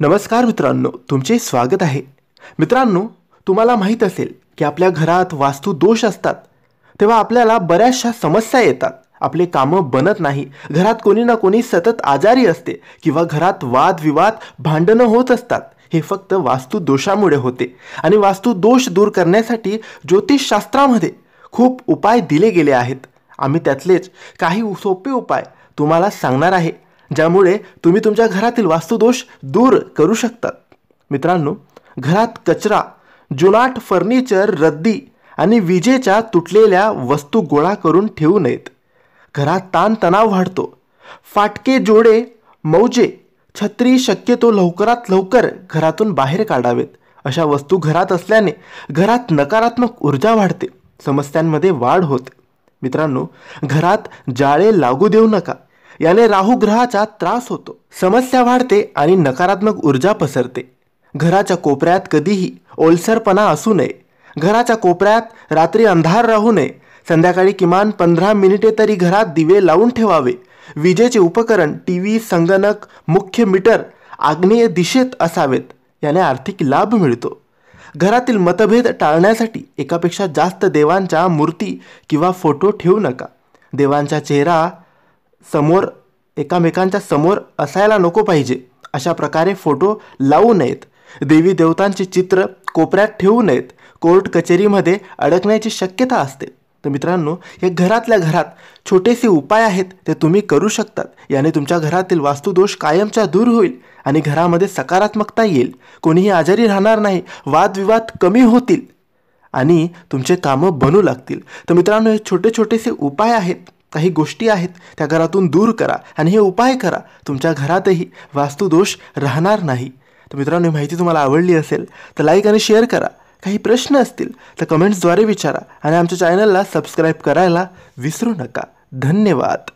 नमस्कार मित्रांनो तुमचे स्वागत आहे मित्रांनो तुम्हाला माहीत असेल की आपल्या घरात वास्तू दोष असतात तेव्हा आपल्याला बऱ्याचशा समस्या येतात आपले कामं बनत नाही घरात कोणी ना कोणी सतत आजारी असते किंवा घरात वादविवाद भांडणं होत असतात हे फक्त वास्तुदोषामुळे होते आणि वास्तुदोष दूर करण्यासाठी ज्योतिषशास्त्रामध्ये खूप उपाय दिले गेले आहेत आम्ही त्यातलेच काही सोपे उपाय तुम्हाला सांगणार आहे ज्यामुळे तुम्ही तुमच्या घरातील वास्तुदोष दूर करू शकतात मित्रांनो घरात कचरा जुनाट फर्निचर रद्दी आणि विजेच्या तुटलेल्या वस्तू गोळा करून ठेवू नयेत घरात ताणतणाव वाढतो फाटके जोडे मौजे छत्री शक्यतो लवकरात लवकर घरातून बाहेर काढावेत अशा वस्तू घरात असल्याने घरात नकारात्मक ऊर्जा वाढते समस्यांमध्ये वाढ होते मित्रांनो घरात जाळे लागू देऊ नका याने राहू ग्रहाचा त्रास होतो समस्या वाढते आणि नकारात्मक ऊर्जा पसरते घराच्या कोपऱ्यात कधीही ओलसरपणा असू नये घराच्या कोपऱ्यात रात्री अंधार राहू नये संध्याकाळी किमान पंधरा मिनिटे तरी घरात दिवे लावून ठेवावे विजेचे उपकरण टी व्ही संगणक मुख्य मीटर आग्नेय दिशेत असावेत याने आर्थिक लाभ मिळतो घरातील मतभेद टाळण्यासाठी एकापेक्षा जास्त देवांच्या मूर्ती किंवा फोटो ठेवू नका देवांचा चेहरा समोर एकामेकांच्या समोर असायला नको पाहिजे अशा प्रकारे फोटो लावू नयेत देवी देवतांचे चित्र कोपऱ्यात ठेवू नयेत कोर्ट कचेरीमध्ये अडकण्याची शक्यता असते तर मित्रांनो हे घरातल्या घरात छोटेसे उपाय आहेत ते तुम्ही करू शकतात याने तुमच्या घरातील वास्तुदोष कायमच्या दूर होईल आणि घरामध्ये सकारात्मकता येईल कोणीही आजारी राहणार नाही वादविवाद कमी होतील आणि तुमचे कामं बनू लागतील तर मित्रांनो हे छोटे छोटेसे उपाय आहेत काही गोष्टी आहेत त्या घरातून दूर करा आणि हे उपाय करा तुमच्या घरातही वास्तुदोष राहणार नाही तर मित्रांनो ही माहिती तुम्हाला आवडली असेल तर लाईक आणि शेअर करा काही प्रश्न असतील तर कमेंट्सद्वारे विचारा आणि आमच्या चॅनलला सबस्क्राईब करायला विसरू नका धन्यवाद